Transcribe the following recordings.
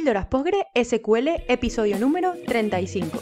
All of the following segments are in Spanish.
Píldoras Pogre SQL, episodio número 35.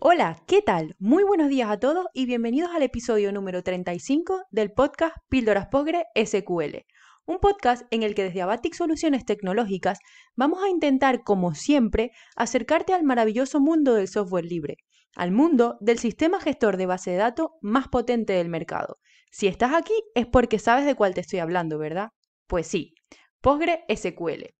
Hola, ¿qué tal? Muy buenos días a todos y bienvenidos al episodio número 35 del podcast Píldoras Pogre SQL. Un podcast en el que desde Abatic Soluciones Tecnológicas vamos a intentar, como siempre, acercarte al maravilloso mundo del software libre, al mundo del sistema gestor de base de datos más potente del mercado si estás aquí es porque sabes de cuál te estoy hablando, ¿verdad? Pues sí, PostgreSQL.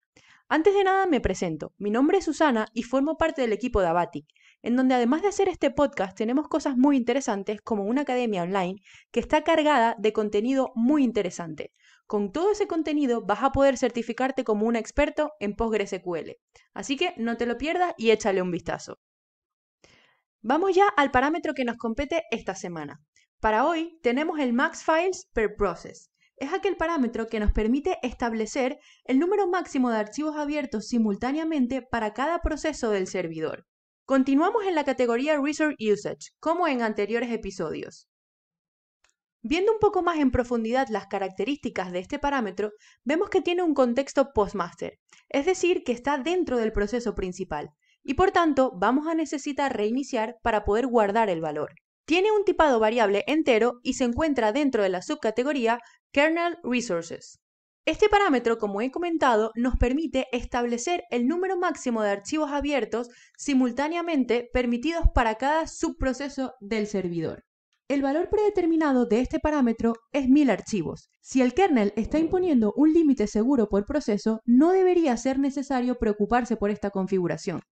Antes de nada me presento, mi nombre es Susana y formo parte del equipo de Abatic, en donde además de hacer este podcast tenemos cosas muy interesantes como una academia online que está cargada de contenido muy interesante. Con todo ese contenido vas a poder certificarte como un experto en PostgreSQL. Así que no te lo pierdas y échale un vistazo. Vamos ya al parámetro que nos compete esta semana. Para hoy tenemos el max files per process. Es aquel parámetro que nos permite establecer el número máximo de archivos abiertos simultáneamente para cada proceso del servidor. Continuamos en la categoría Resource Usage, como en anteriores episodios. Viendo un poco más en profundidad las características de este parámetro, vemos que tiene un contexto postmaster, es decir, que está dentro del proceso principal, y por tanto vamos a necesitar reiniciar para poder guardar el valor. Tiene un tipado variable entero y se encuentra dentro de la subcategoría Kernel Resources. Este parámetro, como he comentado, nos permite establecer el número máximo de archivos abiertos simultáneamente permitidos para cada subproceso del servidor. El valor predeterminado de este parámetro es 1000 archivos. Si el kernel está imponiendo un límite seguro por proceso, no debería ser necesario preocuparse por esta configuración.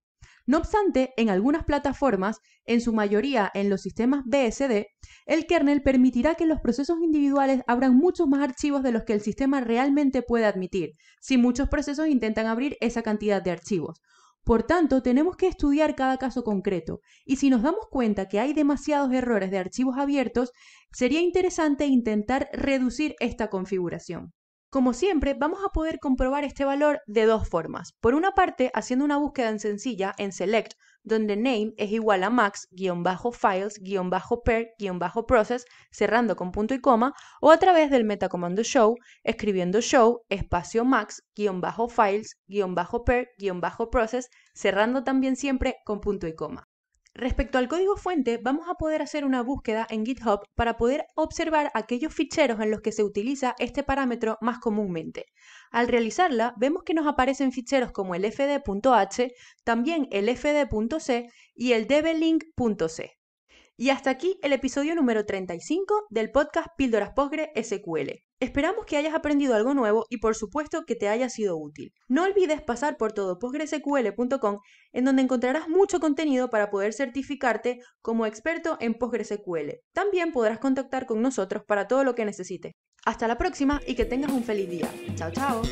No obstante, en algunas plataformas, en su mayoría en los sistemas BSD, el kernel permitirá que los procesos individuales abran muchos más archivos de los que el sistema realmente puede admitir, si muchos procesos intentan abrir esa cantidad de archivos. Por tanto, tenemos que estudiar cada caso concreto, y si nos damos cuenta que hay demasiados errores de archivos abiertos, sería interesante intentar reducir esta configuración. Como siempre, vamos a poder comprobar este valor de dos formas. Por una parte, haciendo una búsqueda en sencilla en select, donde name es igual a max-files-per-process, cerrando con punto y coma, o a través del metacomando show, escribiendo show espacio max-files-per-process, cerrando también siempre con punto y coma. Respecto al código fuente, vamos a poder hacer una búsqueda en GitHub para poder observar aquellos ficheros en los que se utiliza este parámetro más comúnmente. Al realizarla, vemos que nos aparecen ficheros como el fd.h, también el fd.c y el dblink.c. Y hasta aquí el episodio número 35 del podcast Píldoras Postgre Esperamos que hayas aprendido algo nuevo y por supuesto que te haya sido útil. No olvides pasar por todo todopostgresql.com en donde encontrarás mucho contenido para poder certificarte como experto en PostgreSQL. También podrás contactar con nosotros para todo lo que necesites. Hasta la próxima y que tengas un feliz día. Chao, chao.